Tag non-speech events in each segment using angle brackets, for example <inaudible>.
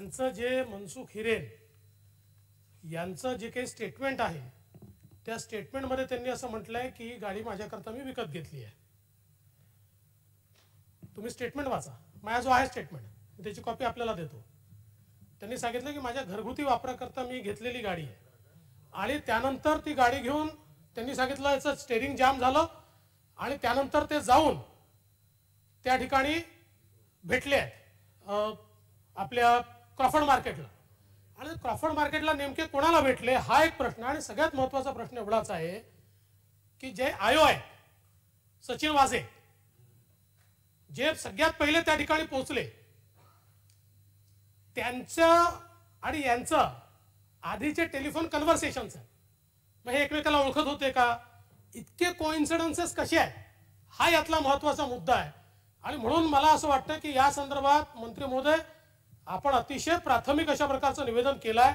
यांचं जे मनसुख हिरेन यांचं जे काही स्टेटमेंट आहे त्या स्टेटमेंटमध्ये त्यांनी असं म्हटलंय की ही गाडी माझ्याकरता मी विकत घेतली आहे तुम्ही स्टेटमेंट वाचा माझा जो आहे स्टेटमेंट मी त्याची कॉपी आपल्याला देतो त्यांनी सांगितलं की माझ्या घरगुती वापराकरता मी घेतलेली गाडी आहे आणि त्यानंतर ती गाडी घेऊन त्यांनी सांगितलं याचं स्टेरिंग जाम झालं आणि त्यानंतर ते जाऊन त्या ठिकाणी भेटले आहेत आपल्या क्रॉफर्ड मार्केटला आणि क्रॉफर्ड मार्केटला नेमके कोणाला भेटले हा एक प्रश्न आणि सगळ्यात महत्वाचा प्रश्न एवढाच आहे की जे आयो आहे सचिन वाझे जे सगळ्यात पहिले त्या ठिकाणी पोहोचले त्यांचं आणि यांचं आधीचे टेलिफोन कन्व्हर्सेशन्स मग हे एकमेकाला ओळखत होते का इतके कोइन्सिडन्सेस कसे आहेत हा यातला महत्वाचा मुद्दा आहे आणि म्हणून मला असं वाटतं की या संदर्भात मंत्री महोदय आपण अतिशय प्राथमिक अशा प्रकारचं निवेदन केलं आहे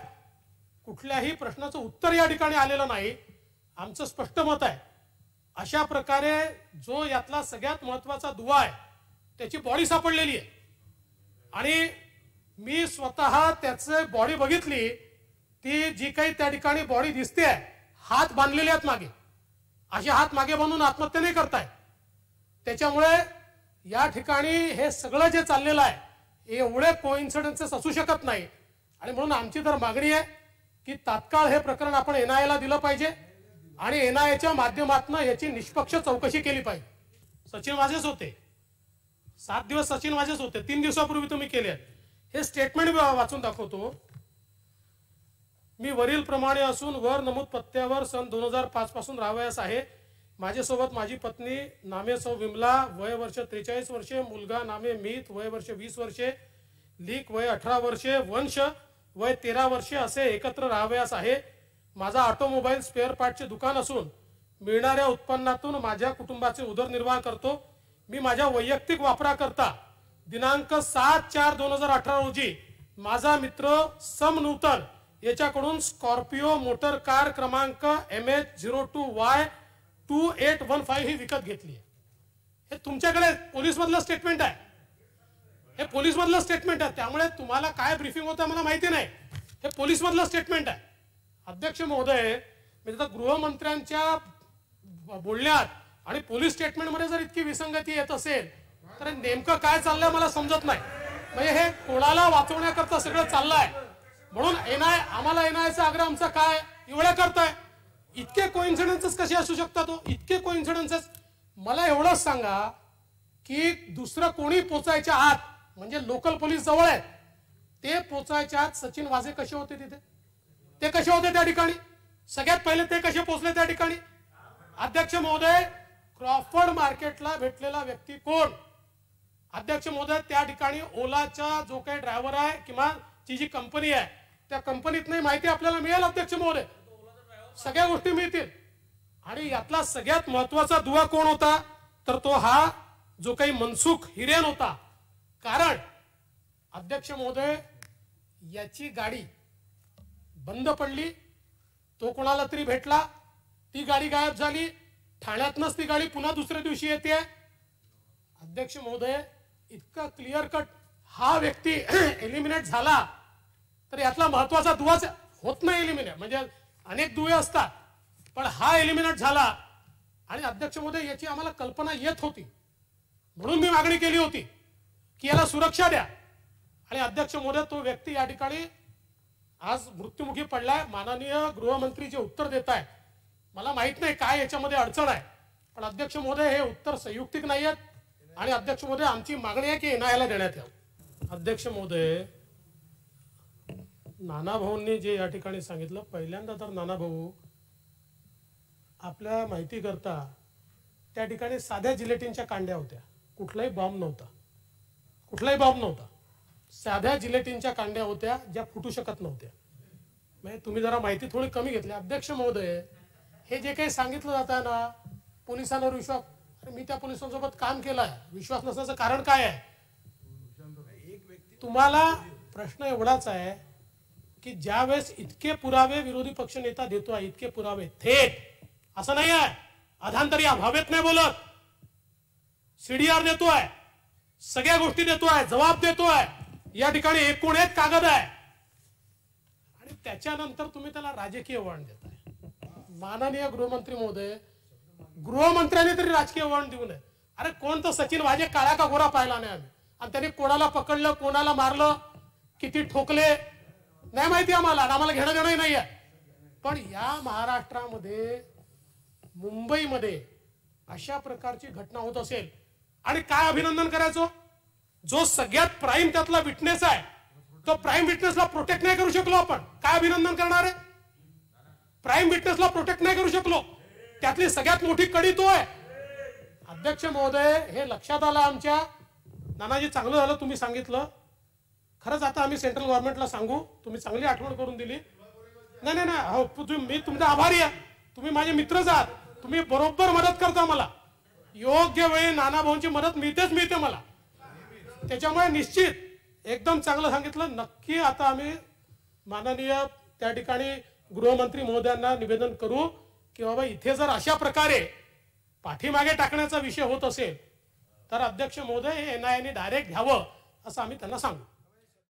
कुठल्याही प्रश्नाचं उत्तर या ठिकाणी आलेलं नाही आमचं स्पष्ट मत आहे अशा प्रकारे जो यातला सगळ्यात महत्वाचा दुवा आहे त्याची बॉडी सापडलेली आहे आणि मी स्वतः त्याचे बॉडी बघितली ती जी काही त्या ठिकाणी बॉडी दिसते हात बांधलेले आहेत मागे असे हात मागे बांधून आत्महत्या नाही करताय त्याच्यामुळे या ठिकाणी हे सगळं जे चाललेलं आहे एवढे कोइन्सिडन्सेस असू शकत नाही आणि म्हणून आमची तर मागणी आहे की तात्काळ हे प्रकरण आपण ला दिलं पाहिजे आणि च्या माध्यमातून याची निष्पक्ष चौकशी केली पाहिजे सचिन वाजेच होते सात दिवस सचिन वाजेच होते तीन दिवसापूर्वी तुम्ही केले हे स्टेटमेंट वाचून दाखवतो मी वरील प्रमाणे असून वर नमूद पत्त्यावर सन दोन हजार पाच पासून राहावयास आहे माझ्यासोबत माझी पत्नी नामे सौ विमला वय वर्ष त्रेचाळीस वर्षे मुलगा नामे मीत वय वर्ष वीस वर्षे लीक वय अठरा वर्षे वंश वय तेरा वर्षे असे एकत्र राहावयास आहे माझा ऑटोमोबाईल स्पेअर पार्टचे दुकान असून मिळणाऱ्या उत्पन्नातून माझ्या कुटुंबाचे उदरनिर्वाह करतो मी माझ्या वैयक्तिक वापराकरता दिनांक सात चार दोन हजार अठरा रोजी माझा मित्र सम नूतन याच्याकडून स्कॉर्पिओ मोटर कार क्रमांक M H zero two Y two eight one five ही विकत घेतली हे तुमच्याकडे पोलीसमधलं स्टेटमेंट आहे हे पोलीसमधलं स्टेटमेंट आहे त्यामुळे तुम्हाला काय ब्रीफिंग होतं मला माहिती नाही हे पोलीसमधलं स्टेटमेंट आहे अध्यक्ष महोदय मी तर गृहमंत्र्यांच्या बोलण्यात आणि पोलीस स्टेटमेंटमध्ये जर इतकी विसंगती येत असेल तर नेमकं काय चाललंय मला समजत नाही म्हणजे हे कोणाला वाचवण्याकरता सगळं चाललंय म्हणून एनआय आम्हाला एनआयचा आग्रह आमचा काय एवढ्या करताय इतके कोइन्सिडन्सेस कसे असू शकतात हो इतके कोइन्सिडन्सेस मला एवढंच सांगा की दुसरं कोणी पोचायच्या आत म्हणजे लोकल पोलीस जवळ आहेत ते पोचायच्या आत सचिन वाझे कसे होते तिथे ते कसे होते त्या ठिकाणी सगळ्यात पहिले ते कसे पोचले त्या ठिकाणी अध्यक्ष महोदय क्रॉफर्ड मार्केटला भेटलेला व्यक्ती कोण अध्यक्ष महोदय त्या ठिकाणी ओलाचा जो काही ड्रायव्हर आहे किंवा ती जी कंपनी आहे त्या कंपनीत नाही माहिती आपल्याला मिळेल अध्यक्ष महोदय सगळ्या गोष्टी मिळतील आणि यातला सगळ्यात महत्वाचा दुवा कोण होता तर तो हा जो काही मनसुख हिरेन होता कारण अध्यक्ष महोदय याची गाडी बंद पडली तो कोणाला तरी भेटला ती गाडी गायब झाली ठाण्यातनच ती गाडी पुन्हा दुसऱ्या दिवशी येते अध्यक्ष महोदय इतका क्लिअर कट हा व्यक्ती एलिमिनेट <clears throat> झाला तर यातला महत्वाचा दुवाच होत नाही एलिमिनेट म्हणजे अनेक दुवे असतात पण हा एलिमिनेट झाला आणि अध्यक्ष महोदय याची आम्हाला कल्पना येत होती म्हणून मी मागणी केली होती की याला सुरक्षा द्या आणि अध्यक्ष महोदय तो व्यक्ती या ठिकाणी आज मृत्युमुखी पडलाय माननीय गृहमंत्री जे उत्तर देत आहेत मला माहित नाही काय याच्यामध्ये अडचण आहे पण अध्यक्ष महोदय हे उत्तर संयुक्तिक नाही आहेत आणि अध्यक्ष महोदय आमची मागणी आहे की एनआयला देण्यात यावं अध्यक्ष महोदय नाना भाऊंनी जे या ठिकाणी सांगितलं पहिल्यांदा तर नाना भाऊ आपल्या माहिती करता त्या ठिकाणी साध्या जिलेटिनच्या कांड्या होत्या कुठलाही बॉम्ब नव्हता कुठलाही बॉम्ब नव्हता साध्या जिलेटिनच्या कांड्या होत्या ज्या फुटू शकत नव्हत्या म्हणजे तुम्ही जरा माहिती थोडी कमी घेतली अध्यक्ष महोदय हे जे काही सांगितलं आहे ना पोलिसांवर विश्वास मी त्या पोलिसांसोबत काम केलंय विश्वास नसण्याचं कारण काय आहे तुम्हाला प्रश्न एवढाच आहे की ज्यावेळेस इतके पुरावे विरोधी पक्ष नेता देतो आहे इतके पुरावे थेट असं नाही आहे अधांतरी अभावेत नाही बोलत सीडीआर आहे सगळ्या गोष्टी देतो आहे जबाब आहे या ठिकाणी एकूण एक कागद आहे आणि त्याच्यानंतर तुम्ही त्याला राजकीय वळण देताय माननीय गृहमंत्री महोदय गृहमंत्र्यांनी तरी राजकीय वळण देऊ नये अरे कोण तर सचिन वाजे काळा का गोरा पाहिला नाही आम्ही आणि त्याने कोणाला पकडलं कोणाला मारलं किती ठोकले नाही माहिती आम्हाला आम्हाला घेणं नाही आहे पण या महाराष्ट्रामध्ये मुंबईमध्ये अशा प्रकारची घटना होत असेल आणि काय अभिनंदन करायचो जो सगळ्यात प्राईम त्यातला विटनेस आहे तो प्राईम विटनेसला प्रोटेक्ट नाही करू शकलो आपण काय अभिनंदन करणार आहे प्राईम विटनेसला प्रोटेक्ट नाही करू शकलो त्यातली सगळ्यात मोठी कडी तो आहे अध्यक्ष महोदय हे लक्षात आलं आमच्या नानाजी चांगलं झालं तुम्ही सांगितलं खरंच आता आम्ही सेंट्रल गव्हर्नमेंटला सांगू तुम्ही चांगली आठवण करून दिली नाही नाही नाही हो तुम्ही मी तुमचा आभारी आहे तुम्ही माझे मित्रच आहात तुम्ही बरोबर मदत करता मला योग्य वेळी नाना भाऊंची मदत मिळतेच मिळते मला त्याच्यामुळे निश्चित एकदम चांगलं सांगितलं नक्की आता आम्ही माननीय त्या ठिकाणी गृहमंत्री महोदयांना निवेदन करू की बाबा इथे जर अशा प्रकारे पाठीमागे टाकण्याचा विषय होत असेल तर अध्यक्ष महोदय हे एनआयने डायरेक्ट घ्यावं असं आम्ही त्यांना सांगू